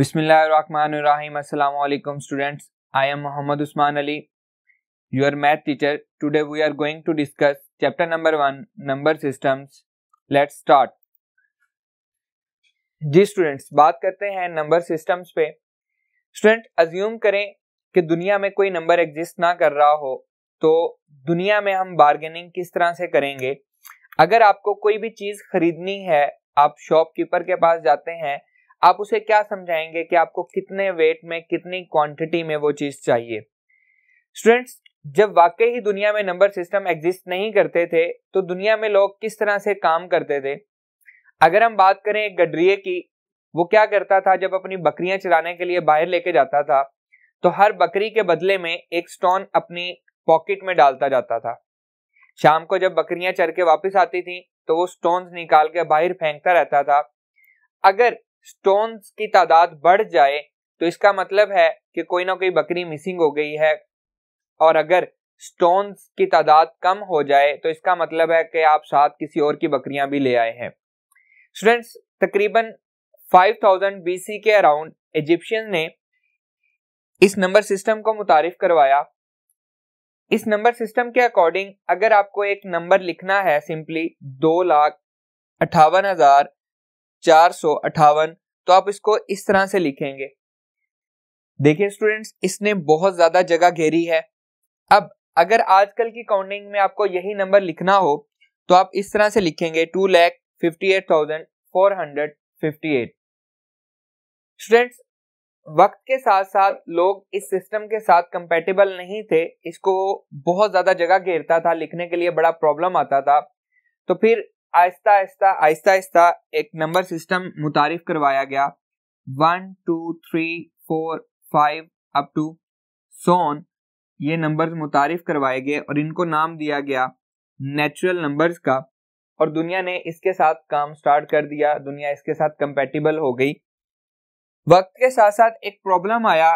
अस्सलाम वालेकुम students I am Mohammad Usman Ali your math teacher today we are going to discuss chapter number one number systems let's start जी students बात करते हैं number systems पे student assume करें कि दुनिया में कोई नंबर एग्जिस्ट ना कर रहा हो तो दुनिया में हम बार्गेनिंग किस तरह से करेंगे अगर आपको कोई भी चीज़ खरीदनी है आप शॉपकीपर के पास जाते हैं आप उसे क्या समझाएंगे कि आपको कितने वेट में कितनी क्वांटिटी में वो चीज़ चाहिए स्टूडेंट्स जब वाकई ही दुनिया में नंबर सिस्टम एग्जिस्ट नहीं करते थे तो दुनिया में लोग किस तरह से काम करते थे अगर हम बात करें एक गडरिए की वो क्या करता था जब अपनी बकरियां चलाने के लिए बाहर लेके जाता था तो हर बकरी के बदले में एक स्टोन अपनी पॉकेट में डालता जाता था शाम को जब बकरियां चर के वापस आती थी तो वो स्टोन निकाल के बाहर फेंकता रहता था अगर स्टोन की तादाद बढ़ जाए तो इसका मतलब है कि कोई ना कोई बकरी मिसिंग हो गई है और अगर स्टोन्स की तादाद कम हो जाए तो इसका मतलब है कि आप साथ किसी और की बकरियां भी ले आए हैं स्टूडेंट्स तकरीबन 5000 सी के अराउंड इजिप्शियन ने इस नंबर सिस्टम को मुतारफ करवाया इस नंबर सिस्टम के अकॉर्डिंग अगर आपको एक नंबर लिखना है सिंपली दो लाख अट्ठावन हजार चार सौ अट्ठावन तो आप इसको इस तरह से लिखेंगे देखिए स्टूडेंट्स इसने बहुत ज्यादा जगह घेरी है अब अगर आजकल की काउंटिंग में आपको यही नंबर लिखना हो तो आप इस तरह से लिखेंगे two lakh fifty eight thousand four hundred fifty eight students वक्त के साथ साथ लोग इस सिस्टम के साथ कंपेटेबल नहीं थे इसको बहुत ज़्यादा जगह घेरता था लिखने के लिए बड़ा प्रॉब्लम आता था तो फिर आहिस्ता आहिस्ता आहिस्ता आहिस्ता एक नंबर सिस्टम मुतारफ़ करवाया गया one two three four five up to so on ये नंबर्स मुतारफ़ करवाए गए और इनको नाम दिया गया नेचुरल नंबर्स का और दुनिया ने इसके साथ काम स्टार्ट कर दिया दुनिया इसके साथ कंपेटिबल हो गई वक्त के साथ साथ एक प्रॉब्लम आया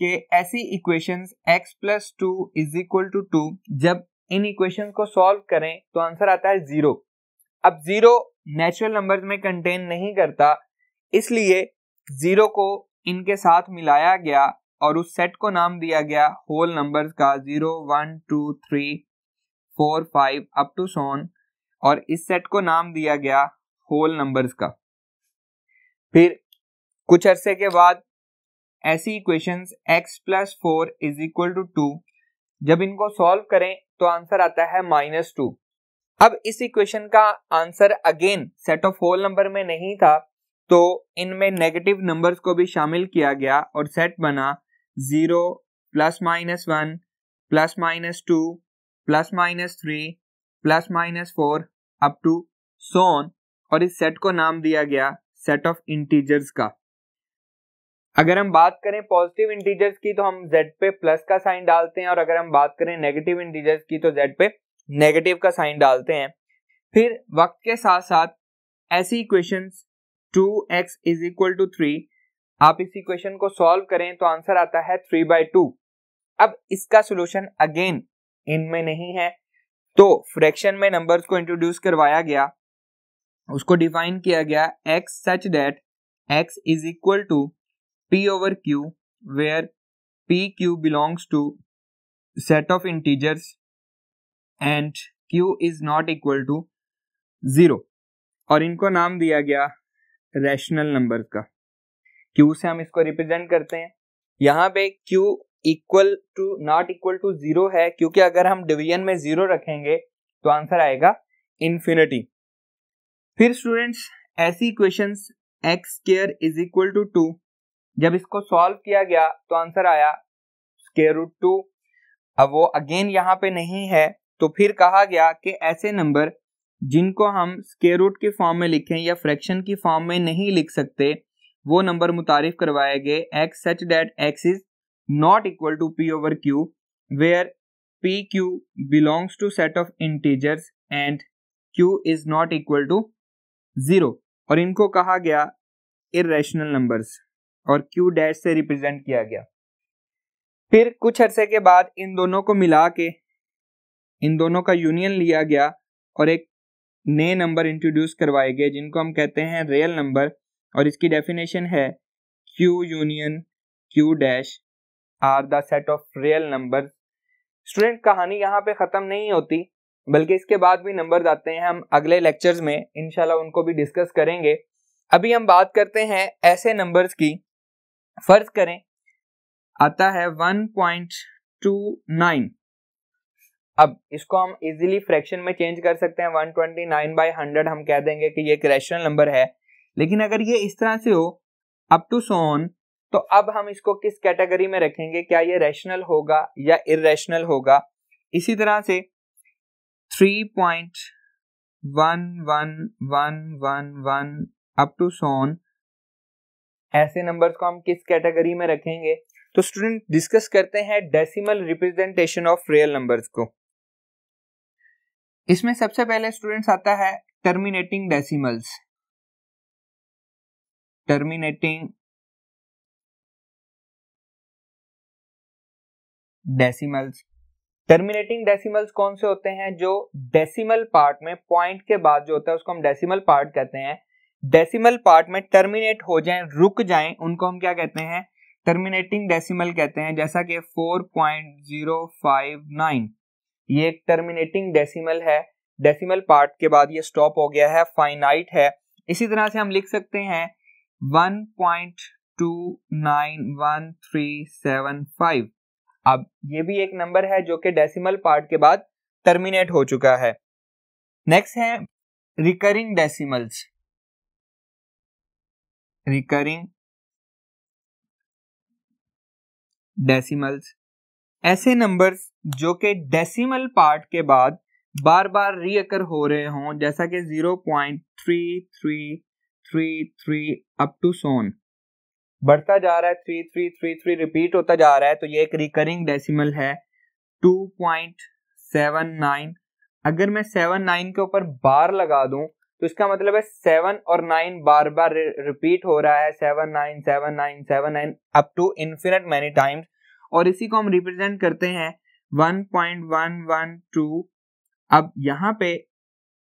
कि ऐसी equations x plus two is equal to two जब इन इक्वेशंस को सॉल्व करें तो आंसर आता है जीरो अब जीरो नेचुरल नंबर्स में कंटेन नहीं करता इसलिए जीरो को इनके साथ मिलाया गया और उस सेट को नाम दिया गया होल नंबर्स का zero one two three four five up to so on और इस सेट को नाम दिया गया होल नंबर्स का फिर कुछ अरसे के बाद ऐसी equations x plus four is equal to two जब इनको सॉल्व करें तो आंसर आता है माइनस टू अब इस इक्वेशन का answer again set of whole number में नहीं था तो इनमें नेगेटिव नंबर्स को भी शामिल किया गया और सेट बना zero plus minus one plus minus two plus minus three plus minus four up to so on और इस सेट को नाम दिया गया सेट ऑफ इंटीजर्स का अगर हम बात करें पॉजिटिव इंटीजर्स की तो हम जेड पे प्लस का साइन डालते हैं और अगर हम बात करें नेगेटिव इंटीजर्स की तो जेड पे नेगेटिव का साइन डालते हैं फिर वक्त के साथ साथ ऐसी equation two x is equal to three आप इस इक्वेशन को सॉल्व करें तो आंसर आता है थ्री बाई टू अब इसका सोल्यूशन अगेन इनमें नहीं है तो फ्रैक्शन में नंबर्स को इंट्रोड्यूस करवाया गया उसको डिफाइन किया गया x such that x is equal to p over q where p q belongs to set of integers and q is not equal to zero और इनको नाम दिया गया रैशनल नंबर का क्यू से हम इसको रिप्रेजेंट करते हैं यहाँ पे q equal to not equal to zero है क्योंकि अगर हम डिवीजन में ज़ीरो रखेंगे तो आंसर आएगा इन्फिनिटी फिर स्टूडेंट्स ऐसी question x square is equal to two जब इसको सॉल्व किया गया तो आंसर आया स्केयर रूट टू अब वो अगेन यहाँ पे नहीं है तो फिर कहा गया कि ऐसे नंबर जिनको हम स्केयर रूट के फॉर्म में लिखें या फ्रैक्शन की फॉर्म में नहीं लिख सकते वो नंबर मुतारफ करवाए गए x such that x is not equal to p over q where p q belongs to set of integers and q is not equal to zero और इनको कहा गया इेशनल नंबर्स और क्यू डैश से represent किया गया फिर कुछ अरसे के बाद इन दोनों को मिला के इन दोनों का यूनियन लिया गया और एक नए नंबर इंट्रोड्यूस करवाए गए जिनको हम कहते हैं रियल नंबर और इसकी डेफिनेशन है Q union Q dash R the set of real number student कहानी यहाँ पे ख़त्म नहीं होती बल्कि इसके बाद भी नंबर आते हैं हम अगले लेक्चर्स में इनशाला उनको भी डिस्कस करेंगे अभी हम बात करते हैं ऐसे नंबर्स की फ़र्ज़ करें आता है वन पॉइंट टू नाइन अब इसको हम इजीली फ्रैक्शन में चेंज कर सकते हैं 129 ट्वेंटी नाइन बाई हंड्रेड हम कह देंगे कि ये एक रैशनल नंबर है लेकिन अगर ये इस तरह से हो अप टू सोन तो अब हम इसको किस कैटेगरी में रखेंगे क्या ये रैशनल होगा या इरेशनल होगा इसी तरह से three point one one one one one up to so on ऐसे नंबर्स को हम किस कैटेगरी में रखेंगे तो स्टूडेंट डिस्कस करते हैं decimal representation of real numbers को इसमें सबसे पहले स्टूडेंट्स आता है terminating decimals terminating decimals terminating decimals कौन से होते हैं जो डेसिमल पार्ट में पॉइंट के बाद जो होता है उसको हम डेसिमल पार्ट कहते हैं डेसिमल पार्ट में टर्मिनेट हो जाए रुक जाए उनको हम क्या कहते हैं टर्मिनेटिंग डेसिमल कहते हैं जैसा कि 4.059 ये एक टर्मिनेटिंग डेसिमल है डेसिमल पार्ट के बाद ये स्टॉप हो गया है फाइनाइट है इसी तरह से हम लिख सकते हैं 1.291375 अब ये भी एक नंबर है जो कि डेसिमल पार्ट के बाद टर्मिनेट हो चुका है नेक्स्ट है रिकरिंग डेसिमल्स रिकरिंग डेसिमल्स ऐसे नंबर्स जो कि डेसिमल पार्ट के बाद बार बार रीअकर हो रहे हों जैसा कि zero point three three three three up to so on बढ़ता जा रहा है three three three three repeat होता जा रहा है तो ये एक रिकरिंग डेसिमल है टू पॉइंट सेवन नाइन अगर मैं सेवन नाइन के ऊपर बार लगा दूं तो इसका मतलब है सेवन और नाइन बार बार रिपीट हो रहा है seven nine seven nine seven nine up to infinite many times और इसी को हम रिप्रेजेंट करते हैं 1.112 अब यहाँ पे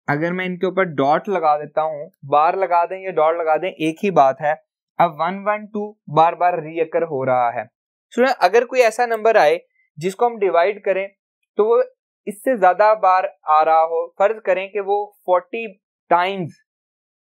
अगर मैं इनके ऊपर डॉट लगा देता हूँ बार लगा दें या डॉट लगा दें एक ही बात है अब 112 बार बार रीअकर हो रहा है सुना अगर कोई ऐसा नंबर आए जिसको हम डिवाइड करें तो वो इससे ज्यादा बार आ रहा हो फर्ज करें कि वो 40 टाइम्स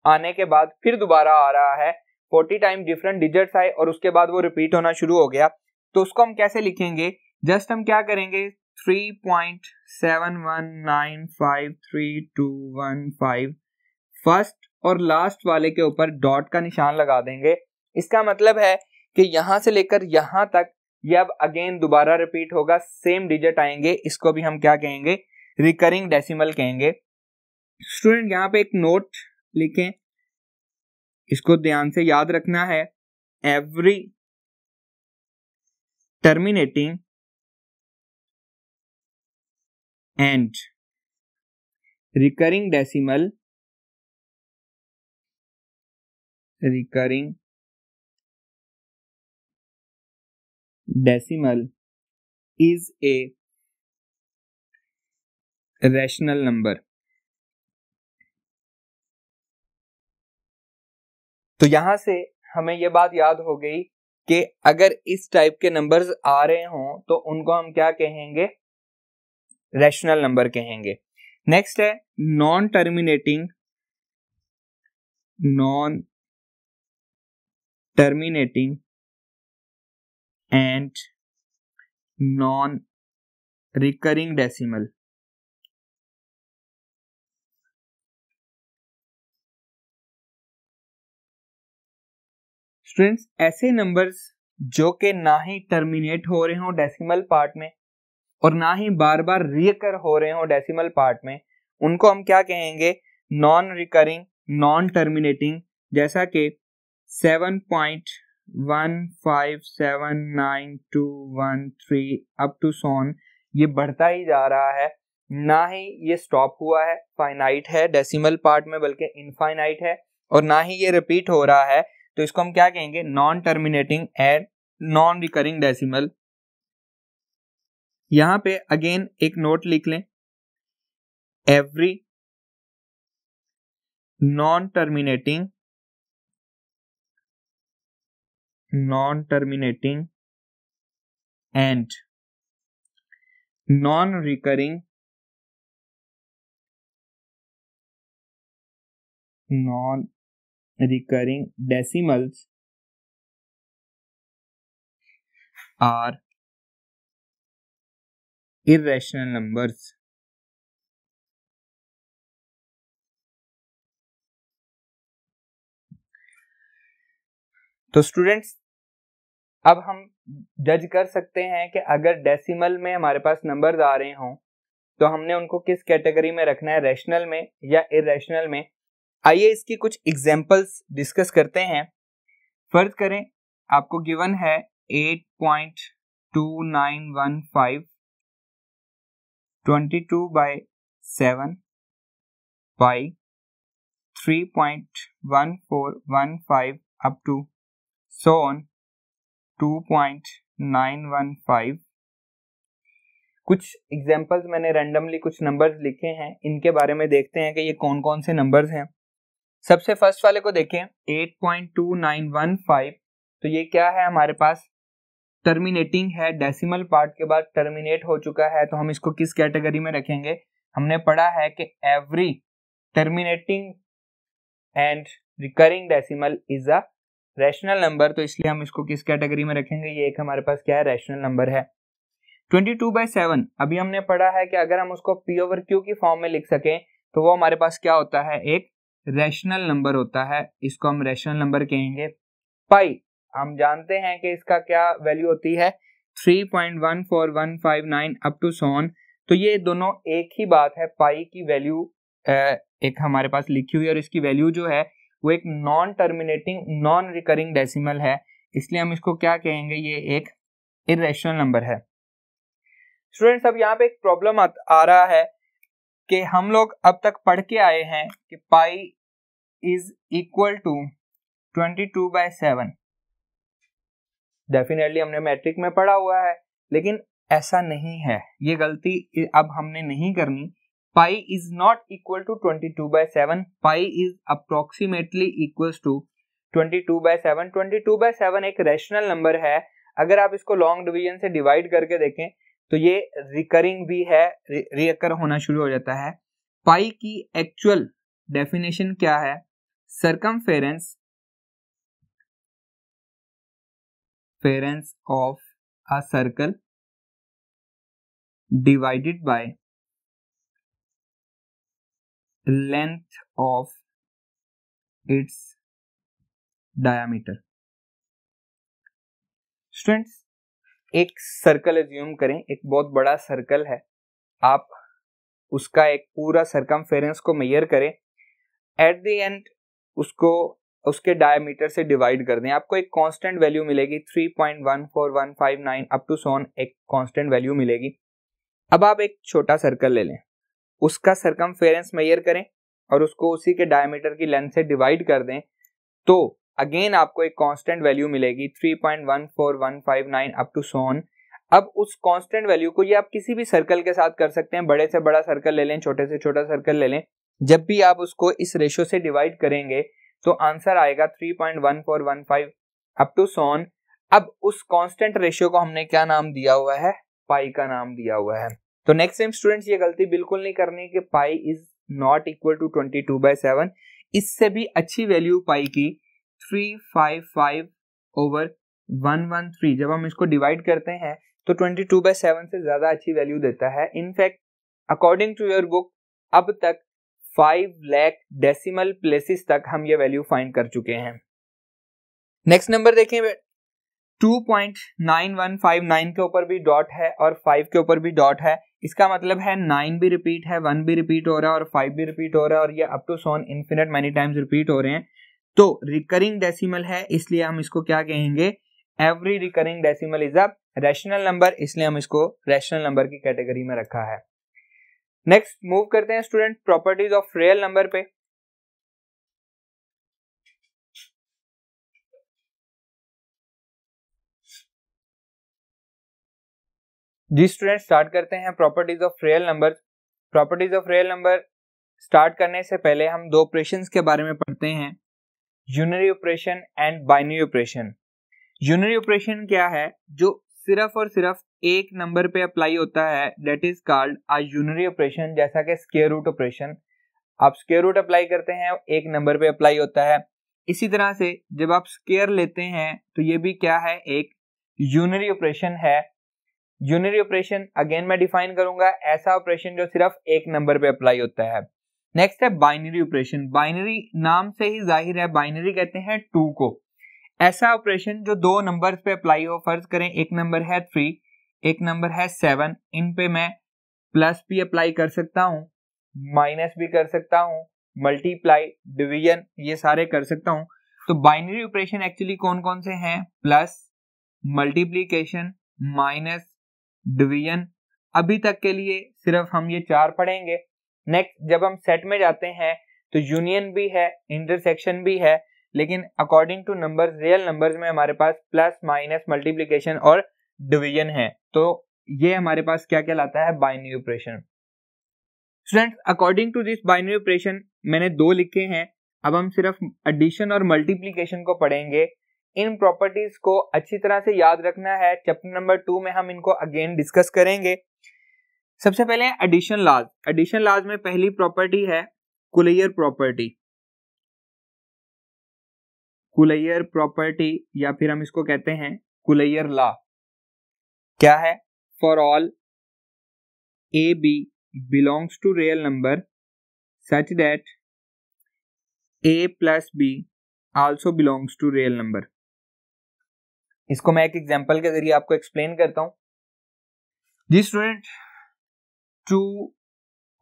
आने के बाद फिर दोबारा आ रहा है 40 टाइम डिफरेंट डिजिट्स आए और उसके बाद वो रिपीट होना शुरू हो गया तो उसको हम कैसे लिखेंगे जस्ट हम क्या करेंगे three point seven one nine five three two one five first और लास्ट वाले के ऊपर डॉट का निशान लगा देंगे इसका मतलब है कि यहां से लेकर यहां तक ये अब अगेन दोबारा रिपीट होगा सेम डिजिट आएंगे इसको भी हम क्या कहेंगे रिकरिंग डेसिमल कहेंगे स्टूडेंट यहाँ पे एक नोट लिखें इसको ध्यान से याद रखना है every terminating and recurring decimal recurring decimal is a rational number तो यहां से हमें यह बात याद हो गई कि अगर इस टाइप के नंबर्स आ रहे हों तो उनको हम क्या कहेंगे रैशनल नंबर कहेंगे नेक्स्ट है non terminating non terminating and non recurring decimal students ऐसे नंबर्स जो कि ना ही टर्मिनेट हो रहे हों डेसिमल पार्ट में और ना ही बार बार रिकर हो रहे हों डेसिमल पार्ट में उनको हम क्या कहेंगे नॉन रिकरिंग नॉन टर्मिनेटिंग जैसा कि seven point one five seven nine two one three up to so on ये बढ़ता ही जा रहा है ना ही ये स्टॉप हुआ है फाइनाइट है डेसिमल पार्ट में बल्कि इनफाइनाइट है और ना ही ये रिपीट हो रहा है तो इसको हम क्या कहेंगे non terminating and non recurring decimal यहां पे अगेन एक नोट लिख लें every non terminating non terminating and non recurring non recurring decimals are irrational numbers. तो स्टूडेंट्स अब हम जज कर सकते हैं कि अगर डेसिमल में हमारे पास नंबर्स आ रहे हों तो हमने उनको किस कैटेगरी में रखना है रैशनल में या इरेशनल में आइए इसकी कुछ एग्जाम्पल्स डिस्कस करते हैं फर्ज करें आपको गिवन है 8.2915 22 by 7 by 3.1415 two point nine one 2.915 कुछ एग्जाम्पल्स मैंने रैंडमली कुछ नंबर्स लिखे हैं इनके बारे में देखते हैं कि ये कौन कौन से नंबर्स हैं सबसे फर्स्ट वाले को देखें 8.2915 तो ये क्या है हमारे पास टर्मिनेटिंग है डेसिमल पार्ट के बाद टर्मिनेट हो चुका है तो हम इसको किस कैटेगरी में रखेंगे हमने पढ़ा है कि every terminating and recurring decimal is a rational number तो इसलिए हम इसको किस कैटेगरी में रखेंगे ये एक हमारे पास क्या है रैशनल नंबर है 22 टू बाई सेवन अभी हमने पढ़ा है कि अगर हम उसको पी ओवर क्यू की फॉर्म में लिख सकें तो वो हमारे पास क्या होता है एक रैशनल नंबर होता है इसको हम रैशनल नंबर कहेंगे पाई हम जानते हैं कि इसका क्या वैल्यू होती है 3.14159 अप टू सोन तो ये दोनों एक ही बात है पाई की वैल्यू एक हमारे पास लिखी हुई है और इसकी वैल्यू जो है वो एक non terminating non recurring decimal है इसलिए हम इसको क्या कहेंगे ये एक इरेशनल नंबर है स्टूडेंट्स अब यहाँ पे एक प्रॉब्लम आ रहा है कि हम लोग अब तक पढ़ के आए हैं कि pi is equal to 22 by 7 definitely हमने मैट्रिक में पढ़ा हुआ है लेकिन ऐसा नहीं है ये गलती अब हमने नहीं करनी pi is not equal to 22 by seven pi is approximately equal to 22 seven twenty two by seven एक रेशनल नंबर है अगर आप इसको लॉन्ग डिवीजन से डिवाइड करके देखें तो ये रिकरिंग भी है रिकर होना शुरू हो जाता है पाई की एक्चुअल डेफिनेशन क्या है circumference circumference of a circle divided by length of its diameter students एक सर्कल एज्यूम करें एक बहुत बड़ा सर्कल है आप उसका एक पूरा सर्कमफेरेंस को मेयर करें एट द एंड उसको उसके डायमीटर से डिवाइड कर दें आपको एक कांस्टेंट वैल्यू मिलेगी 3.14159 अप टू सोन एक कांस्टेंट वैल्यू मिलेगी अब आप एक छोटा सर्कल ले लें उसका सर्कम मेयर करें और उसको उसी के डायमीटर की लेंथ से डिवाइड कर दें तो अगेन आपको एक कांस्टेंट वैल्यू मिलेगी 3.14159 अप टू सोन अब उस कांस्टेंट वैल्यू को ये आप किसी भी सर्कल के साथ कर सकते हैं बड़े से बड़ा सर्कल ले लें छोटे से छोटा सर्कल ले लें जब भी आप उसको इस रेशो से डिवाइड करेंगे तो आंसर आएगा 3.1415 अप टू सोन अब उस कांस्टेंट रेशियो को हमने क्या नाम दिया हुआ है पाई का नाम दिया हुआ है तो नेक्स्ट टाइम स्टूडेंट्स ये गलती बिल्कुल नहीं करनी कि pi is not equal to twenty two by seven इससे भी अच्छी वैल्यू पाई की three five five over one one three जब हम इसको डिवाइड करते हैं तो ट्वेंटी टू बाई सेवन से ज़्यादा अच्छी वैल्यू देता है in fact according to your book अब तक फाइव लैख डेसिमल प्लेसिस तक हम ये वैल्यू फाइंड कर चुके हैं नेक्स्ट नंबर देखें 2.9159 के ऊपर भी डॉट है और 5 के ऊपर भी डॉट है इसका मतलब है 9 भी रिपीट है 1 भी रिपीट हो रहा है और 5 भी रिपीट हो रहा है और ये up to so on infinite many times repeat हो रहे हैं तो रिकरिंग डेसिमल है इसलिए हम इसको क्या कहेंगे every recurring decimal is a rational number इसलिए हम इसको रैशनल नंबर की कैटेगरी में रखा है नेक्स्ट मूव करते हैं student properties of real number पे जी स्टूडेंट स्टार्ट करते हैं properties of real number properties of real number start करने से पहले हम दो ऑपरेशन के बारे में पढ़ते हैं unary operation and binary operation unary operation क्या है जो सिर्फ और सिर्फ एक नंबर पे अप्लाई होता है that is called a unary operation जैसा कि स्केयर रूट ऑपरेशन आप स्केयर रूट अप्लाई करते हैं एक नंबर पे अप्लाई होता है इसी तरह से जब आप स्केयर लेते हैं तो ये भी क्या है एक यूनरी ऑपरेशन है यूनरी ऑपरेशन अगेन मैं डिफाइन करूंगा ऐसा ऑपरेशन जो सिर्फ एक नंबर पे अप्लाई होता है नेक्स्ट है बाइनरी ऑपरेशन बाइनरी नाम से ही जाहिर है बाइनरी कहते हैं टू को ऐसा ऑपरेशन जो दो नंबर पे अप्लाई हो फर्ज करें एक नंबर है थ्री एक नंबर है सेवन इन पे मैं प्लस भी अप्लाई कर सकता हूँ माइनस भी कर सकता हूँ मल्टीप्लाई डिवीजन ये सारे कर सकता हूँ तो बाइनरी ऑपरेशन एक्चुअली कौन कौन से हैं प्लस मल्टीप्लीकेशन माइनस डिवीजन अभी तक के लिए सिर्फ हम ये चार पढ़ेंगे नेक्स्ट जब हम सेट में जाते हैं तो यूनियन भी है इंटरसेक्शन भी है लेकिन according to number real number में हमारे पास प्लस माइनस मल्टीप्लीकेशन और डिविजन है तो ये हमारे पास क्या कहलाता है binary operation students according to this binary operation मैंने दो लिखे हैं अब हम सिर्फ एडिशन और मल्टीप्लीकेशन को पढ़ेंगे इन प्रॉपर्टीज को अच्छी तरह से याद रखना है चैप्टर नंबर टू में हम इनको अगेन डिस्कस करेंगे सबसे पहले एडिशन लाज एडिशन लाज में पहली प्रॉपर्टी है कुलियर प्रॉपर्टी कुलैयर प्रॉपर्टी या फिर हम इसको कहते हैं कुलैयर लॉ क्या है for all A B belongs to real number such that A plus B also belongs to real number इसको मैं एक एग्जांपल के जरिए आपको एक्सप्लेन करता हूं जी स्टूडेंट टू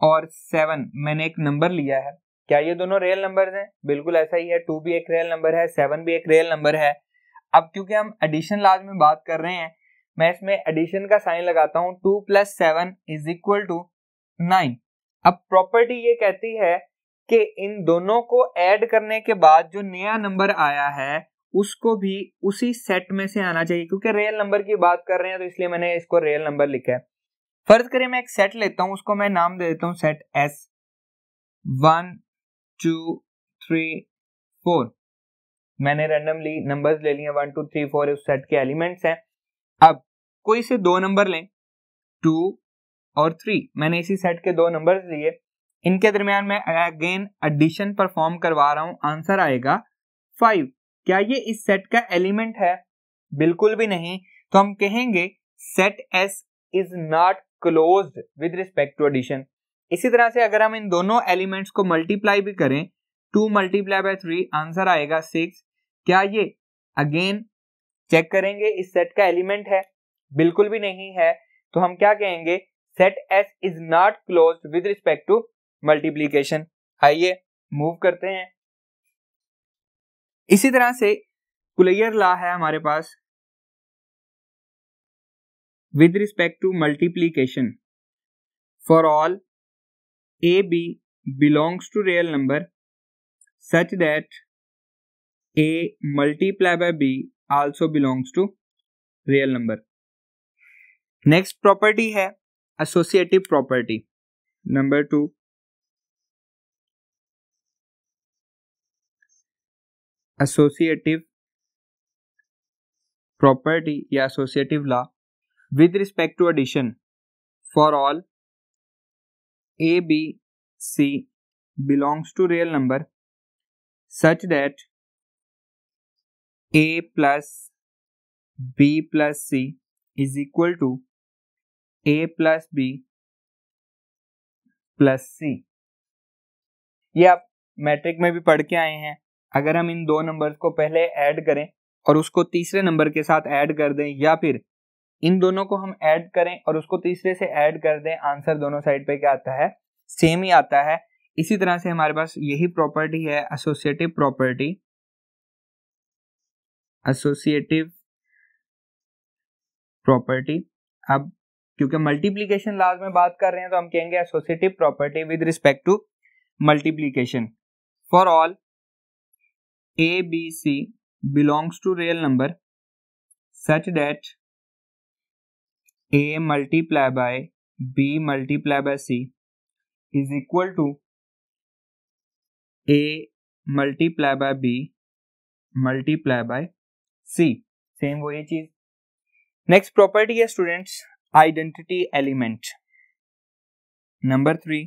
और सेवन मैंने एक नंबर लिया है क्या ये दोनों रियल नंबर हैं बिल्कुल ऐसा ही है टू भी एक रियल नंबर है सेवन भी एक रियल नंबर है अब क्योंकि हम एडिशन लाज में बात कर रहे हैं मैं इसमें एडिशन का साइन लगाता हूँ two plus seven is equal to nine अब प्रॉपर्टी ये कहती है कि इन दोनों को ऐड करने के बाद जो नया नंबर आया है उसको भी उसी सेट में से आना चाहिए क्योंकि रियल नंबर की बात कर रहे हैं तो इसलिए मैंने इसको रियल नंबर लिखा है फर्ज करें मैं एक सेट लेता हूँ उसको मैं नाम दे देता हूँ set S one two three four मैंने रैंडमली नंबर्स ले लिए वन टू थ्री फोर उस सेट के एलिमेंट्स हैं अब कोई से दो नंबर लें टू और थ्री मैंने इसी सेट के दो नंबर्स लिए इनके दरमियान मैं अगेन एडिशन परफॉर्म करवा रहा हूँ आंसर आएगा फाइव क्या ये इस सेट का एलिमेंट है बिल्कुल भी नहीं तो हम कहेंगे set S is not closed with respect to addition इसी तरह से अगर हम इन दोनों एलिमेंट्स को मल्टीप्लाई भी करें two multiply by three answer आएगा सिक्स क्या ये अगेन चेक करेंगे इस सेट का एलिमेंट है बिल्कुल भी नहीं है तो हम क्या कहेंगे set S is not close with respect to multiplication आइए मूव करते हैं इसी तरह से क्लियर ला है हमारे पास with respect to multiplication for all AB belongs to real number such that A multiplied by B also belongs to real number. Next property hai associative property. Number two. Associative property या associative law with respect to addition for all A B C belongs to real number such that A plus B plus C is equal to A plus B plus C ये आप matric में भी पढ़ के आए हैं अगर हम इन दो नंबर्स को पहले ऐड करें और उसको तीसरे नंबर के साथ ऐड कर दें या फिर इन दोनों को हम ऐड करें और उसको तीसरे से ऐड कर दें आंसर दोनों साइड पे क्या आता है सेम ही आता है इसी तरह से हमारे पास यही प्रॉपर्टी है एसोसिएटिव प्रॉपर्टी एसोसिएटिव प्रॉपर्टी अब क्योंकि मल्टीप्लीकेशन लाज में बात कर रहे हैं तो हम कहेंगे associative property with respect to multiplication for all A B C belongs to real number such that A multiply by B multiply by C is equal to A multiply by B multiply by C same वही चीज next property है students identity element number three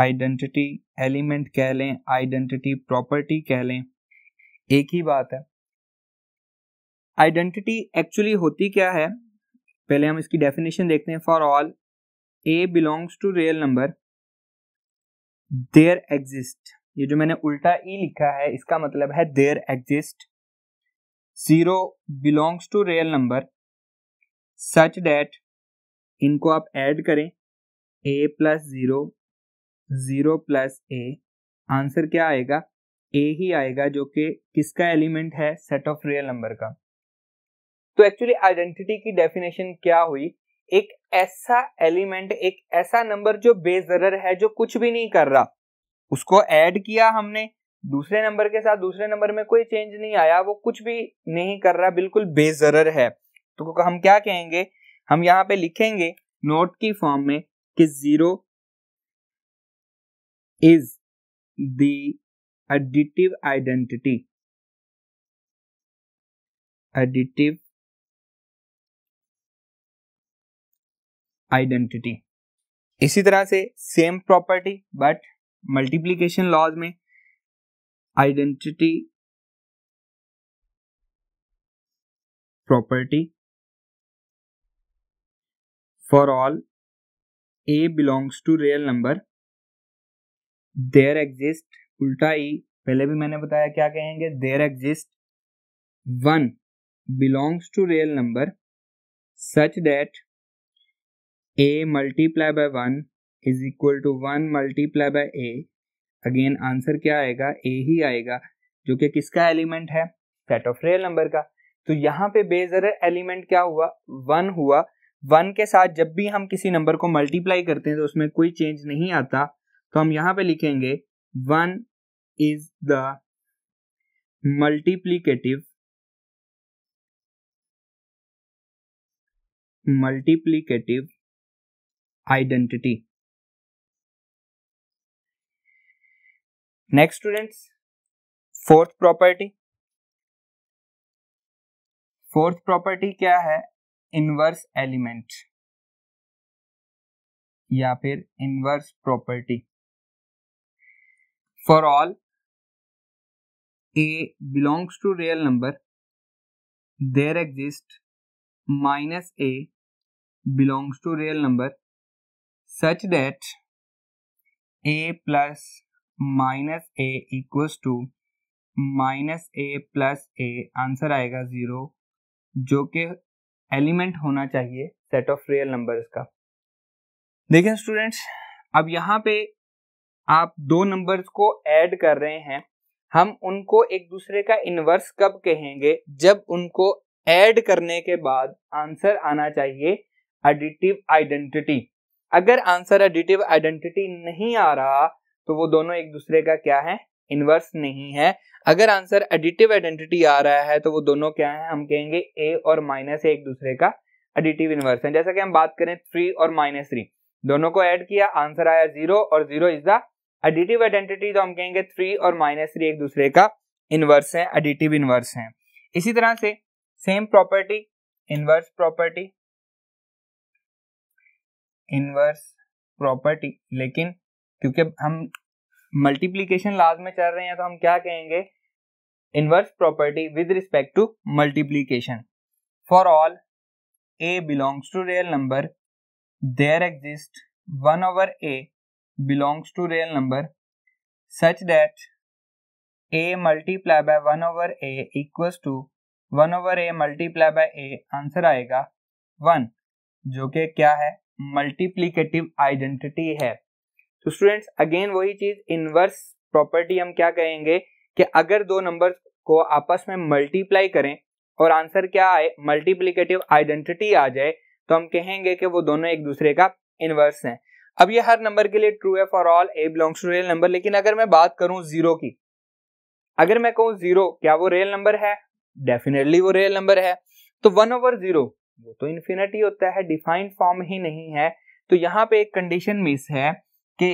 identity element कह लें identity property कह लें एक ही बात है आइडेंटिटी एक्चुअली होती क्या है पहले हम इसकी डेफिनेशन देखते हैं for all A belongs to real number there exist ये जो मैंने उल्टा ई e लिखा है इसका मतलब है there exist zero belongs to real number such that इनको आप ऐड करें A plus zero zero plus A answer क्या आएगा ए ही आएगा जो कि किसका एलिमेंट है सेट ऑफ रियल नंबर का तो एक्चुअली आइडेंटिटी की डेफिनेशन क्या हुई एक ऐसा एलिमेंट एक ऐसा नंबर जो बेजरर है जो कुछ भी नहीं कर रहा उसको ऐड किया हमने दूसरे नंबर के साथ दूसरे नंबर में कोई चेंज नहीं आया वो कुछ भी नहीं कर रहा बिल्कुल बेजरर है तो हम क्या कहेंगे हम यहाँ पे लिखेंगे नोट की फॉर्म में कि zero is the additive identity identity इसी तरह से same property but multiplication laws में identity property for all A belongs to real number there exist उल्टा ई e, पहले भी मैंने बताया क्या कहेंगे there exist one belongs to real number such that a multiply by one is equal to one multiply by A again answer क्या आएगा ए ही आएगा जो कि किसका एलिमेंट है सेट ऑफ रियल नंबर का तो यहाँ पे बेजर एलिमेंट क्या हुआ वन हुआ वन के साथ जब भी हम किसी नंबर को मल्टीप्लाई करते हैं तो उसमें कोई चेंज नहीं आता तो हम यहाँ पे लिखेंगे one is the multiplicative multiplicative identity next students fourth property fourth property क्या है इनवर्स एलिमेंट या फिर inverse property for all A belongs to real number there exist minus A belongs to real number such that a plus minus a equals to minus A plus A answer आएगा zero जो कि element होना चाहिए set of real numbers का देखें students अब यहाँ पे आप दो नंबर्स को ऐड कर रहे हैं हम उनको एक दूसरे का इन्वर्स कब कहेंगे जब उनको ऐड करने के बाद आंसर आना चाहिए एडिटिव आइडेंटिटी अगर आंसर एडिटिव आइडेंटिटी नहीं आ रहा तो वो दोनों एक दूसरे का क्या है इनवर्स नहीं है अगर आंसर एडिटिव आइडेंटिटी आ रहा है तो वो दोनों क्या है हम कहेंगे ए और माइनस एक दूसरे का एडिटिव इनवर्स है जैसा कि हम बात करें थ्री और माइनस थ्री दोनों को ऐड किया आंसर आया जीरो और zero is the additive identity तो हम कहेंगे थ्री और माइनस थ्री एक दूसरे का इनवर्स है एडिटिव इनवर्स है इसी तरह से same property inverse property inverse property लेकिन क्योंकि हम मल्टीप्लीकेशन लाज में चल रहे हैं तो हम क्या कहेंगे inverse property with respect to multiplication for all A belongs to real number there exist one over A belongs to real number such that A multiply by one over A equals to one over A multiply by A answer आएगा one जो कि क्या है multiplicative identity है तो students again वही चीज inverse property हम क्या कहेंगे कि अगर दो नंबर को आपस में मल्टीप्लाई करें और आंसर क्या आए मल्टीप्लीकेटिव आइडेंटिटी आ जाए तो हम कहेंगे कि वो दोनों एक दूसरे का इनवर्स है अब ये हर नंबर के लिए ट्रू है for all A belongs to real number लेकिन अगर मैं बात करूं जीरो की अगर मैं कहूं जीरो क्या वो रियल नंबर है डेफिनेटली वो रियल नंबर है तो वन ओवर जीरो वो तो इन्फिनिटी होता है डिफाइंड फॉर्म ही नहीं है तो यहाँ पे एक कंडीशन मिस है कि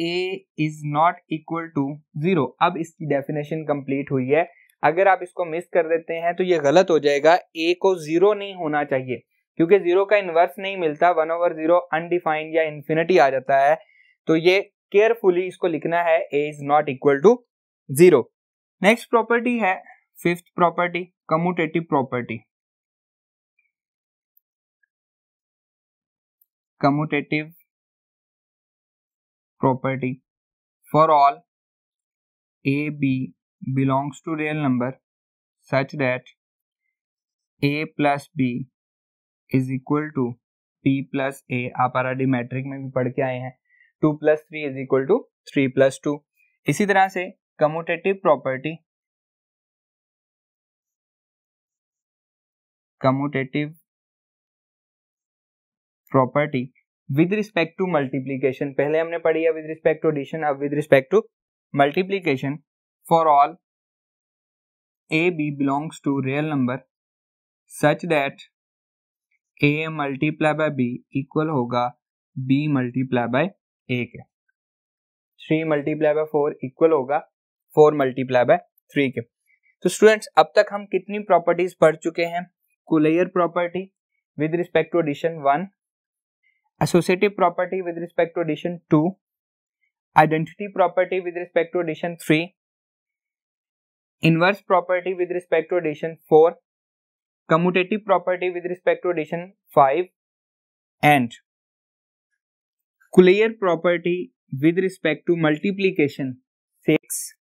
A is not equal to zero अब इसकी डेफिनेशन कंप्लीट हुई है अगर आप इसको मिस कर देते हैं तो ये गलत हो जाएगा ए को जीरो नहीं होना चाहिए क्योंकि जीरो का इन्वर्स नहीं मिलता वन ओवर जीरो अनडिफाइंड या इन्फिनिटी आ जाता है तो ये केयरफुली इसको लिखना है A is not equal to zero next property है fifth property commutative property commutative property for all a b belongs to real number such that a plus b is equal to B plus A आप already matric में भी पढ़ के आए हैं two plus three is equal to three plus two इसी तरह से commutative property commutative property with respect to multiplication पहले हमने पढ़ी है विद रिस्पेक्ट टू एडिशन अब with respect to multiplication for all A B belongs to real number such that A multiply by B equal होगा B multiply by A के three multiply by four equal होगा four multiply by three के तो students अब तक हम कितनी properties पढ़ चुके हैं closure property with respect to addition one associative property with respect to addition 2, identity property with respect to addition 3, inverse property with respect to addition 4, commutative property with respect to addition 5 and clear property with respect to multiplication 6,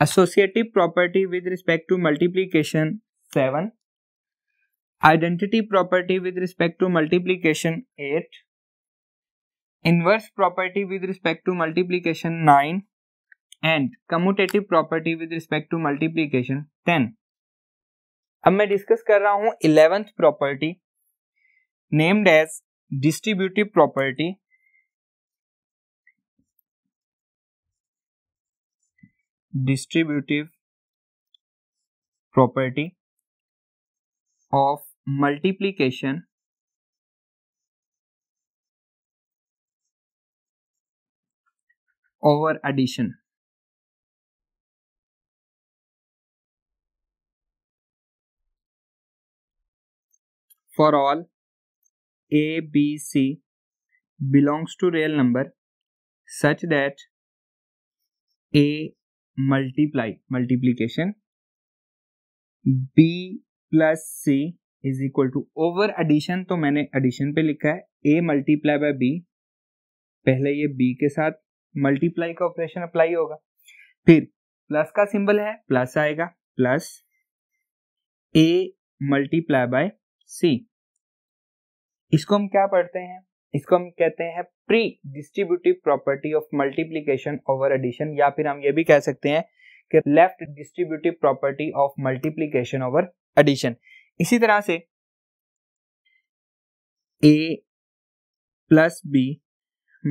associative property with respect to multiplication 7, identity property with respect to multiplication 8 inverse property with respect to multiplication 9 and commutative property with respect to multiplication 10 अब मैं discuss कर रहा हूं 11th property named as distributive property distributive property of multiplication over addition. For all A, B, C belongs to real number such that A multiply multiplication B plus C is equal to over addition तो मैंने addition पे लिखा है ए multiply by B पहले ये B के साथ multiply का ऑपरेशन अप्लाई होगा फिर प्लस का सिंबल है प्लस आएगा plus A multiply by C इसको हम क्या पढ़ते हैं इसको हम कहते हैं pre distributive property of multiplication over addition या फिर हम ये भी कह सकते हैं कि left distributive property of multiplication over addition इसी तरह से A plus B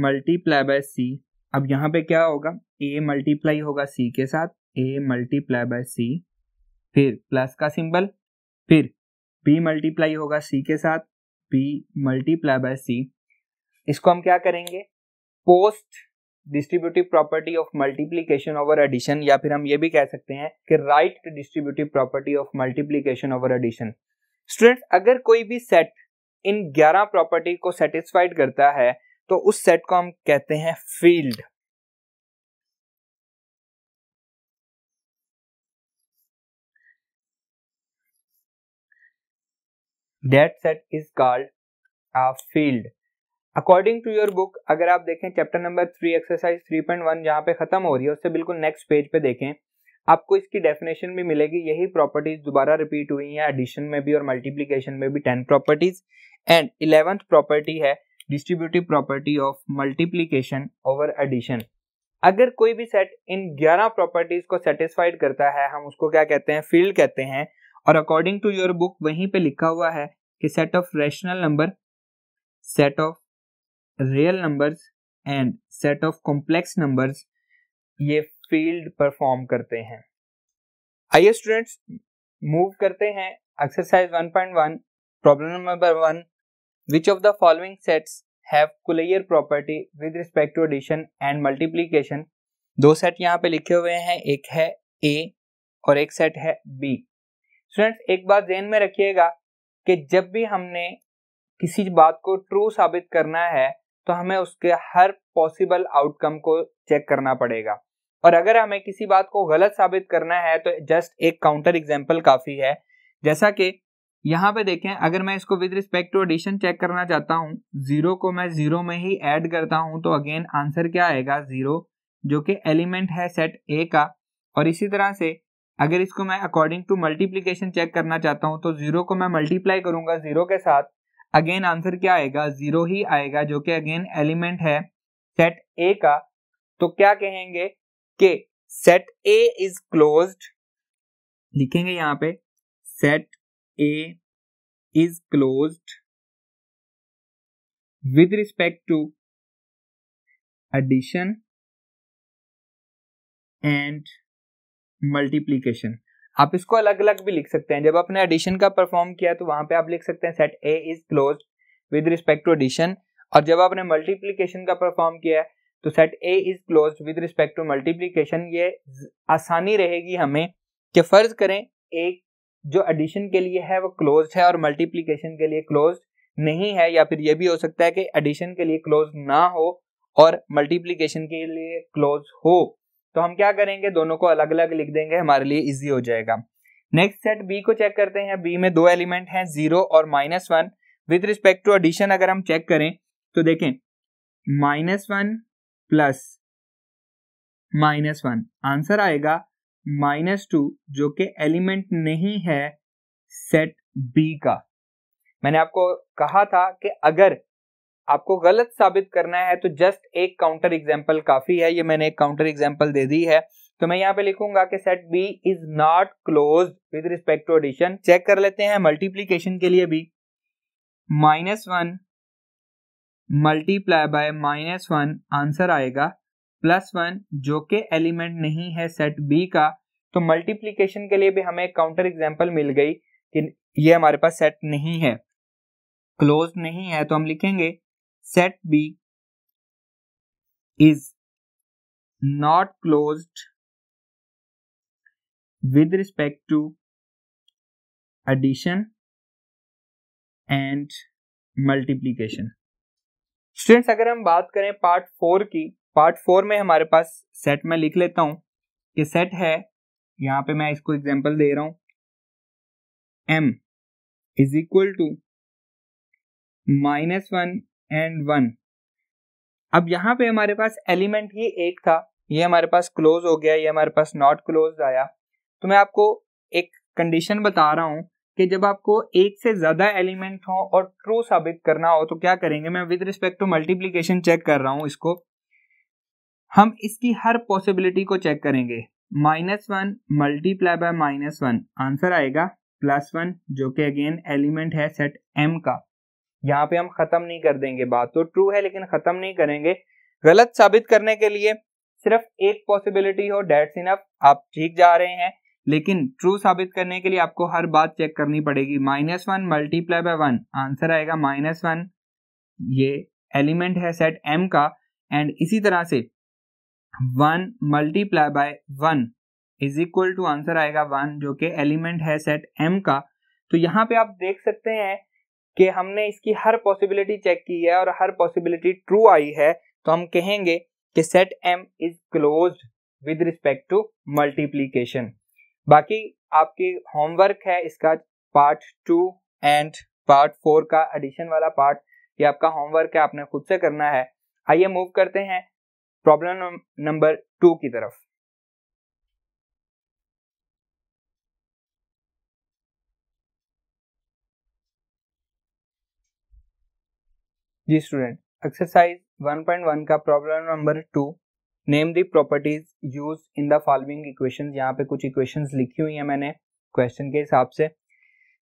multiply by C अब यहाँ पे क्या होगा ए मल्टीप्लाई होगा सी के साथ ए मल्टीप्लाई बाय सी फिर प्लस का सिंबल फिर बी मल्टीप्लाई होगा सी के साथ बी मल्टीप्लाई बाय सी इसको हम क्या करेंगे post distributive property of multiplication over addition या फिर हम ये भी कह सकते हैं कि right distributive property of multiplication over addition students अगर कोई भी सेट इन 11 प्रॉपर्टी को सेटिस्फाइड करता है तो उस सेट को हम कहते हैं field that set is called a field according to your book अगर आप देखें chapter number three exercise three point one जहाँ पे खत्म हो रही है उससे बिल्कुल नेक्स्ट पेज पे देखें आपको इसकी डेफिनेशन भी मिलेगी यही प्रॉपर्टीज दोबारा रिपीट हुई हैं एडिशन में भी और मल्टीप्लीकेशन में भी ten properties and eleventh property है distributive property of multiplication over addition अगर कोई भी सेट इन ग्यारह प्रॉपर्टीज को सेटिस्फाइड करता है हम उसको क्या कहते हैं फील्ड कहते हैं और अकॉर्डिंग टू योर बुक वहीं पे लिखा हुआ है कि set of rational number set of real numbers and set of complex numbers ये फील्ड परफॉर्म करते हैं आइए स्टूडेंट्स मूव करते हैं exercise 1.1 problem number one which of the following sets have closure property with respect to addition and multiplication दो set यहाँ पे लिखे हुए हैं एक है ए और एक सेट है बी स्टूडेंट्स एक बात जेन में रखिएगा कि जब भी हमने किसी बात को ट्रू साबित करना है तो हमें उसके हर पॉसिबल आउटकम को चेक करना पड़ेगा और अगर हमें किसी बात को गलत साबित करना है तो जस्ट एक काउंटर एग्जाम्पल काफी है जैसा कि यहाँ पे देखें अगर मैं इसको with respect to addition check करना चाहता हूँ जीरो को मैं जीरो में ही ऐड करता हूँ तो अगेन आंसर क्या आएगा जीरो जो कि एलिमेंट है सेट ए का और इसी तरह से अगर इसको मैं अकॉर्डिंग टू मल्टीप्लीकेशन चेक करना चाहता हूँ तो जीरो को मैं मल्टीप्लाई करूंगा जीरो के साथ अगेन आंसर क्या आएगा जीरो ही आएगा जो कि अगेन एलिमेंट है सेट ए का तो क्या कहेंगे कि सेट ए इज क्लोज लिखेंगे यहां पे set A is close with respect to addition and multiplication आप इसको अलग अलग भी लिख सकते हैं जब आपने एडिशन का परफॉर्म किया तो वहां पे आप लिख सकते हैं set A is close with respect to addition और जब आपने मल्टीप्लीकेशन का परफॉर्म किया है तो set A is close with respect to multiplication ये आसानी रहेगी हमें कि फर्ज करें एक जो एडिशन के लिए है वो क्लोज है और मल्टीप्लीकेशन के लिए क्लोज नहीं है या फिर ये भी हो सकता है कि एडिशन के लिए क्लोज ना हो और मल्टीप्लीकेशन के लिए क्लोज हो तो हम क्या करेंगे दोनों को अलग अलग लिख देंगे हमारे लिए इजी हो जाएगा नेक्स्ट सेट बी को चेक करते हैं बी में दो एलिमेंट हैं जीरो और minus one with respect to addition अगर हम चेक करें तो देखें minus one plus minus one answer आएगा माइनस टू जो कि एलिमेंट नहीं है सेट बी का मैंने आपको कहा था कि अगर आपको गलत साबित करना है तो जस्ट एक काउंटर एग्जाम्पल काफी है ये मैंने एक काउंटर एग्जाम्पल दे दी है तो मैं यहाँ पे लिखूंगा कि set B is not close with respect to addition check कर लेते हैं मल्टीप्लीकेशन के लिए भी minus one multiply by minus one answer आएगा प्लस वन जो कि एलिमेंट नहीं है सेट बी का तो मल्टीप्लीकेशन के लिए भी हमें एक काउंटर एग्जाम्पल मिल गई कि ये हमारे पास सेट नहीं है क्लोज नहीं है तो हम लिखेंगे set B is not closed with respect to addition and multiplication students अगर हम बात करें पार्ट फोर की पार्ट फोर में हमारे पास सेट में लिख लेता हूं कि सेट है यहां पे मैं इसको एग्जांपल दे रहा हूं M is equal to minus one and one अब यहाँ पे हमारे पास एलिमेंट ही एक था ये हमारे पास क्लोज हो गया ये हमारे पास नॉट क्लोज आया तो मैं आपको एक कंडीशन बता रहा हूँ कि जब आपको एक से ज्यादा एलिमेंट हो और ट्रू साबित करना हो तो क्या करेंगे मैं with respect to multiplication check कर रहा हूँ इसको हम इसकी हर पॉसिबिलिटी को चेक करेंगे minus one multiply by minus one answer आएगा प्लस वन जो कि अगेन एलिमेंट है सेट एम का यहाँ पे हम खत्म नहीं कर देंगे बात तो ट्रू है लेकिन खत्म नहीं करेंगे गलत साबित करने के लिए सिर्फ एक पॉसिबिलिटी हो डेट्स इनफ आप ठीक जा रहे हैं लेकिन ट्रू साबित करने के लिए आपको हर बात चेक करनी पड़ेगी minus one multiply by one answer आएगा माइनस वन ये एलिमेंट है सेट एम का एंड इसी तरह से one multiply by one is equal to answer आएगा वन जो कि एलिमेंट है सेट एम का तो यहाँ पे आप देख सकते हैं कि हमने इसकी हर पॉसिबिलिटी चेक की है और हर पॉसिबिलिटी ट्रू आई है तो हम कहेंगे कि set M is close with respect to multiplication बाकी आपके होमवर्क है इसका part two and part four का एडिशन वाला पार्ट ये आपका होमवर्क है आपने खुद से करना है आइए मूव करते हैं प्रॉब्लम नंबर टू की तरफ जी स्टूडेंट एक्सरसाइज 1.1 का problem number two name the properties use in the following equation यहाँ पे कुछ इक्वेशन लिखी हुई है मैंने क्वेश्चन के हिसाब से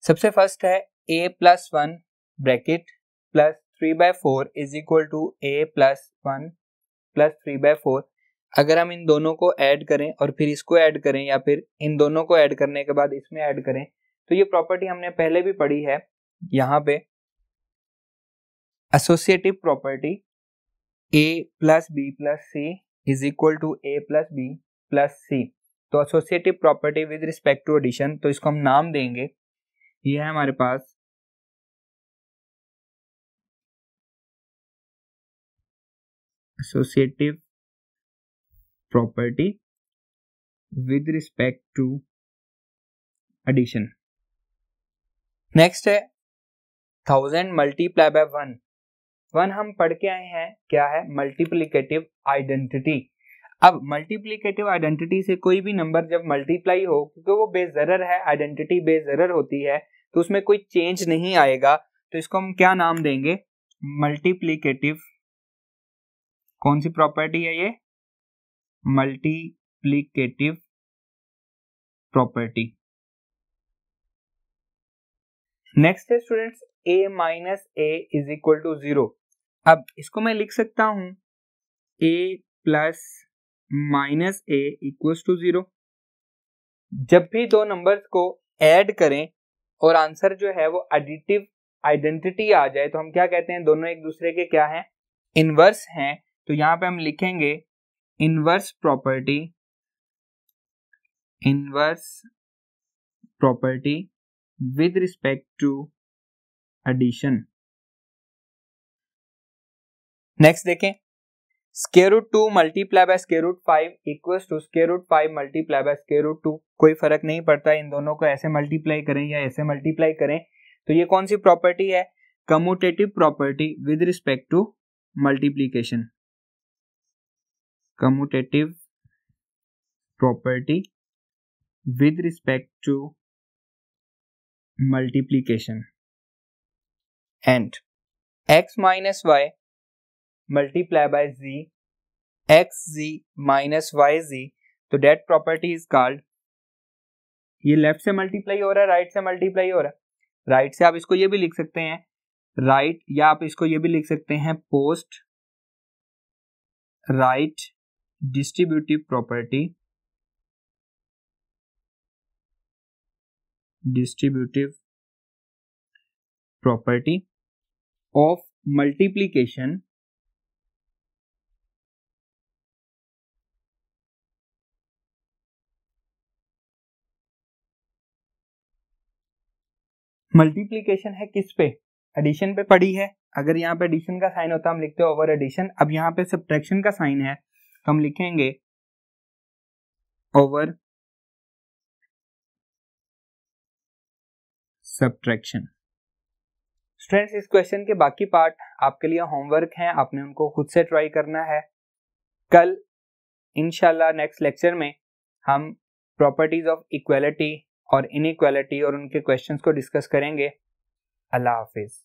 सबसे फर्स्ट है A plus one bracket plus three by four is equal to A plus one plus three by four अगर हम इन दोनों को ऐड करें और फिर इसको ऐड करें या फिर इन दोनों को ऐड करने के बाद इसमें ऐड करें तो ये प्रॉपर्टी हमने पहले भी पढ़ी है यहाँ पे associative property A plus B plus C is equal to A plus B plus C तो associative property with respect to addition तो इसको हम नाम देंगे ये है हमारे पास associative property with respect to addition next है thousand multiply by one one हम पढ़ के आए हैं क्या है मल्टीप्लीकेटिव आइडेंटिटी अब मल्टीप्लीकेटिव आइडेंटिटी से कोई भी नंबर जब मल्टीप्लाई हो क्योंकि वो बेजरर है आइडेंटिटी बेजरर होती है तो उसमें कोई चेंज नहीं आएगा तो इसको हम क्या नाम देंगे मल्टीप्लीकेटिव कौन सी प्रॉपर्टी है ये मल्टीप्लीकेटिव प्रॉपर्टी नेक्स्ट है students A minus A is equal to zero अब इसको मैं लिख सकता हूं A plus minus A equal to zero जब भी दो नंबर्स को ऐड करें और आंसर जो है वो एडिटिव आइडेंटिटी आ जाए तो हम क्या कहते हैं दोनों एक दूसरे के क्या हैं इनवर्स हैं तो यहां पे हम लिखेंगे inverse property inverse property with respect to addition next देखें square root two multiply by square root five equal to square root five multiply by square root two कोई फर्क नहीं पड़ता इन दोनों को ऐसे मल्टीप्लाई करें या ऐसे मल्टीप्लाई करें तो ये कौन सी प्रॉपर्टी है commutative property with respect to multiplication commutative property with respect to multiplication minus x multiply by G X z minus Y G तो डेट प्रॉपर्टी इज कॉल्ड ये लेफ्ट से मल्टीप्लाई हो रहा है राइट से मल्टीप्लाई हो रहा है राइट से आप इसको ये भी लिख सकते हैं राइट right, या आप इसको ये भी लिख सकते हैं post right distributive property distributive property of multiplication multiplication है किस पे एडिशन पे पड़ी है अगर यहाँ पे एडिशन का साइन होता हम लिखते हैं ओवर एडिशन अब यहाँ पे सब्ट्रैक्शन का साइन है तो हम लिखेंगे ओवर सब्ट्रैक्शन स्टूडेंट्स इस क्वेश्चन के बाकी पार्ट आपके लिए होमवर्क हैं आपने उनको खुद से ट्राई करना है कल इनशाला नेक्स्ट लेक्चर में हम प्रॉपर्टीज ऑफ इक्वलिटी और इनक्वालिटी और उनके क्वेश्चंस को डिस्कस करेंगे अल्लाह हाफिज़